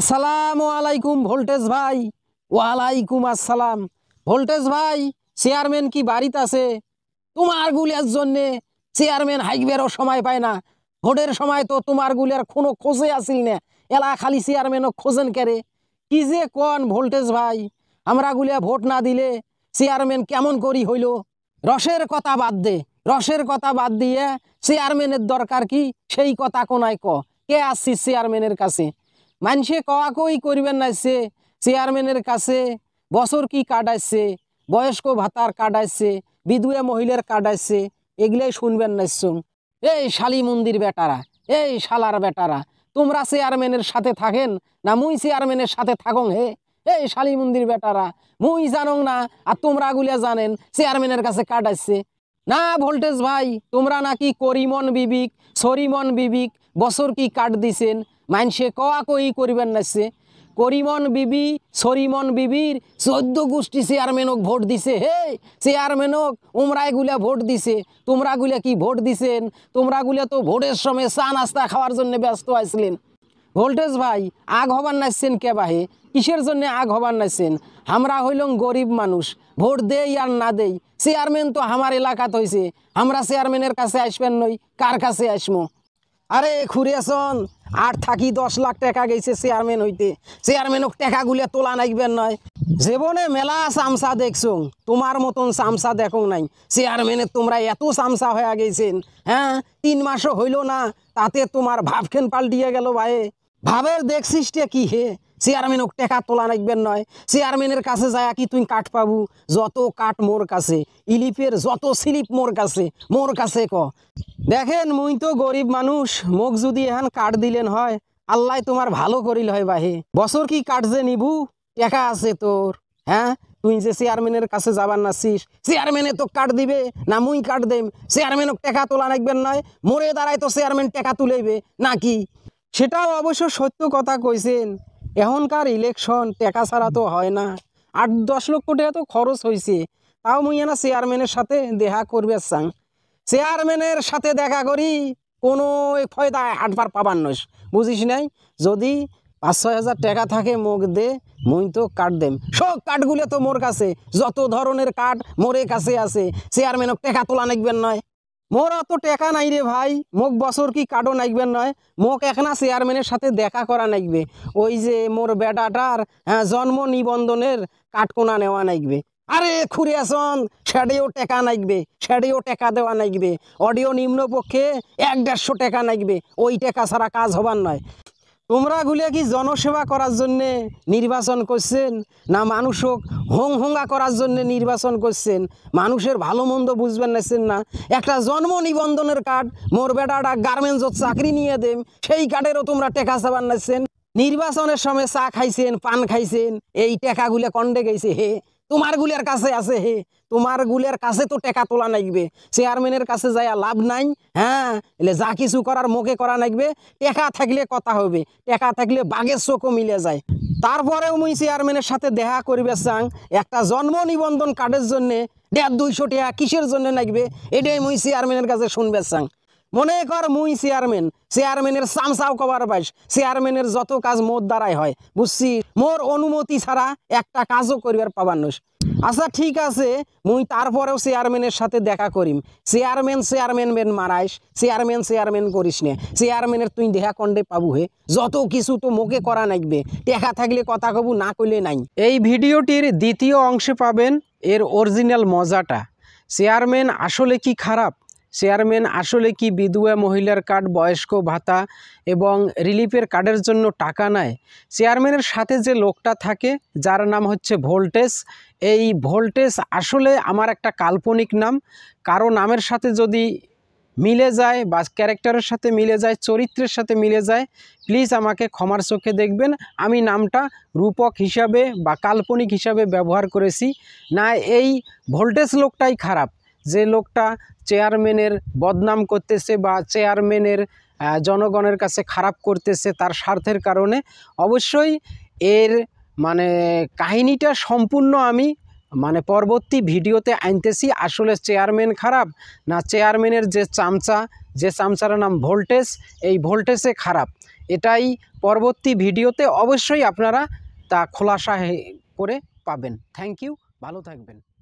আসসালাম আলাইকুম ভোল্টেজ ভাই ওয়ালাইকুম আসসালাম ভোল্টেজ ভাই চেয়ারম্যান কি বাড়িতে আছে তোমার গুলিয়ার জন্যে চেয়ারম্যান হাইকবেরও সময় পায় না ভোটের সময় তো তোমার গুলিয়ার কোনো খোঁজে আসিল না এলা খালি চেয়ারম্যানও খোঁজেন কেরে কি যে কন ভোল্টেজ ভাই আমরা গুলিয়া ভোট না দিলে চেয়ারম্যান কেমন করি হইল রসের কথা বাদ দে রসের কথা বাদ দিয়ে চেয়ারম্যানের দরকার কি সেই কথা কোনায় ক কে আসছিস চেয়ারম্যানের কাছে মানুষে কই করবেন নাইছে চেয়ারম্যানের কাছে বছর কি কার্ড আসছে বয়স্ক ভাতার কার্ড আসছে বিধুয়া মহিলার কার্ড আসছে এগুলাই শুনবেন নাইছুম এই শালি মন্দির বেটারা এই শালার বেটারা তোমরা চেয়ারম্যানের সাথে থাকেন না মুই চেয়ারম্যানের সাথে থাকং হে এই শালি মন্দির বেটারা মুই জানং না আর তোমরা গুলিয়া জানেন চেয়ারম্যানের কাছে কার্ড আসছে না ভোল্টেজ ভাই তোমরা নাকি করিমন বিবিক সরিমন বিবিক বছর কি কাট দিছেন মানুষে কয়া করিবেন না সে করিমন বিবি সরিমন বিবির চোদ্দ গোষ্ঠী চেয়ারম্যানক ভোট দিছে হে চেয়ারম্যানক গুলা ভোট দিছে তোমরাগুলা কি ভোট দিছেন তোমরাগুলা তো ভোটের সময় চা নাস্তা খাওয়ার জন্য ব্যস্ত আসলেন ভোল্টেজ ভাই আগ হবার নাচছেন কে বাহে কিসের জন্য আগ হবার নাচছেন আমরা হইলং গরিব মানুষ ভোট দেই আর না দেই চেয়ারম্যান তো আমার এলাকাত হয়েছে আমরা চেয়ারম্যানের কাছে আসবেন নই কার কাছে আসমো আরে খুরিয়াসন আর থাকি দশ লাখ টাকা গেছে চেয়ারম্যান হইতে চেয়ারম্যানক গুলিয়া তোলা নাইবেন নয় জীবনে মেলা সামসা দেখছ তোমার মতন সামসা দেখো নাই চেয়ারম্যানের তোমরা এত সামসা হয়ে গেছেন হ্যাঁ তিন মাসও হইল না তাতে তোমার ভাবখেন পাল্টিয়ে গেল ভাই ভাবের সৃষ্টিয়া কি হে চেয়ারম্যানক টেকা তোলা রাখবেন নয় চেয়ারম্যানের কাছে যায় কি তুই কাঠ পাবু যত কাঠ মোর কাছে ইলিপের যত স্লিপ মোর কাছে মোর কাছে ক দেখেন মুই তো গরিব মানুষ মোক যদি এহান কাঠ দিলেন হয় আল্লাহ তোমার ভালো করিল হয় বাহে বছর কি কাঠ যে নিবু টেকা আছে তোর হ্যাঁ তুই যে চেয়ারম্যানের কাছে যাবার নাছিস চেয়ারম্যানে তো কাট দিবে না মুই কাট দেম চেয়ারম্যানক টেকা তোলা রাখবেন নয় মোরে দ্বারাই তো চেয়ারম্যান টেকা তুলেইবে নাকি সেটাও অবশ্য সত্য কথা কইছেন এখনকার ইলেকশন টাকা ছাড়া তো হয় না আট দশ লক্ষ টাকা তো খরচ হয়েছে তাও মুই না চেয়ারম্যানের সাথে দেখা করবে চাং চেয়ারম্যানের সাথে দেখা করি কোনো ফয়দা হাঁটবার পাবার নয় বুঝিস নাই যদি পাঁচ ছয় হাজার টাকা থাকে মোক দে মুই তো কাঠ দেম সব কাঠগুলো তো মোর কাছে যত ধরনের কাঠ মোরে কাছে আছে চেয়ারম্যানক টাকা তোলা নাকবেন নয় মোর অত টেকা নাই রে ভাই মোক বছর কি কাডো নাইবেন নয় মোক একনা চেয়ারম্যানের সাথে দেখা করা নাইবে ওই যে মোর বেটাটার হ্যাঁ, জন্ম নিবন্ধনের কাটকোনা নেওয়া নাইবে আরে খুরিয়াসন স্যাডেও টেকা নাইবে স্যাডেও টেকা দেওয়া নাইবে অডিও নিম্নপক্ষে এক দেড়শো টাকা নাইবে ওই টাকা ছাড়া কাজ হবার নয় তোমরা গুলিয়া কি জনসেবা করার জন্যে নির্বাচন করছেন না মানুষক হং হঙ্গা করার জন্যে নির্বাচন করছেন মানুষের ভালো মন্দ বুঝবেন নেছেন না একটা জন্ম নিবন্ধনের কার্ড মোর বেটাটা গার্মেন্টসত চাকরি নিয়ে দেন সেই কার্ডেরও তোমরা টেকা সাবান নেছেন নির্বাচনের সময় চা খাইছেন পান খাইছেন এই টেকাগুলো কন্ডে গেছে হে তোমার গুলিয়ার কাছে আছে হে তোমার গুলিয়ার কাছে তো টেকা তোলা নাগবে চেয়ারম্যানের কাছে যাইয়া লাভ নাই হ্যাঁ এলে যা কিছু করার মুখে করা নাগবে টেকা থাকলে কথা হবে টেকা থাকলে বাঘের চোখও মিলে যায় তারপরেও মুই চেয়ারম্যানের সাথে দেখা করবে চাং একটা জন্ম নিবন্ধন কার্ডের জন্যে দেড় দুইশো টাকা কিসের জন্য লাগবে এটাই মুই চেয়ারম্যানের কাছে শুনবে চাং মনে কর মুই চেয়ারম্যান চেয়ারম্যানের চামচাও কবার পাইস চেয়ারম্যানের যত কাজ মোর দ্বারাই হয় বুঝছি মোর অনুমতি ছাড়া একটা কাজও করিবার পাবার নস আচ্ছা ঠিক আছে মুই তারপরেও চেয়ারম্যানের সাথে দেখা করিম চেয়ারম্যান চেয়ারম্যান ম্যান মারাইস চেয়ারম্যান চেয়ারম্যান করিস নে চেয়ারম্যানের তুই দেখা কণ্ডে পাবু হে যত কিছু তো মোকে করা নাকবে টেকা থাকলে কথা কবু না কইলে নাই এই ভিডিওটির দ্বিতীয় অংশে পাবেন এর অরিজিনাল মজাটা চেয়ারম্যান আসলে কি খারাপ চেয়ারম্যান আসলে কি বিধবা মহিলার কার্ড বয়স্ক ভাতা এবং রিলিফের কার্ডের জন্য টাকা নেয় চেয়ারম্যানের সাথে যে লোকটা থাকে যার নাম হচ্ছে ভোল্টেজ এই ভোল্টেজ আসলে আমার একটা কাল্পনিক নাম কারো নামের সাথে যদি মিলে যায় বা ক্যারেক্টারের সাথে মিলে যায় চরিত্রের সাথে মিলে যায় প্লিজ আমাকে ক্ষমার চোখে দেখবেন আমি নামটা রূপক হিসাবে বা কাল্পনিক হিসাবে ব্যবহার করেছি না এই ভোল্টেজ লোকটাই খারাপ যে লোকটা চেয়ারম্যানের বদনাম করতেছে বা চেয়ারম্যানের জনগণের কাছে খারাপ করতেছে তার স্বার্থের কারণে অবশ্যই এর মানে কাহিনীটা সম্পূর্ণ আমি মানে পরবর্তী ভিডিওতে আনতেছি আসলে চেয়ারম্যান খারাপ না চেয়ারম্যানের যে চামচা যে চামচার নাম ভোল্টেজ এই ভোল্টেজে খারাপ এটাই পরবর্তী ভিডিওতে অবশ্যই আপনারা তা খোলাসা করে পাবেন থ্যাংক ইউ ভালো থাকবেন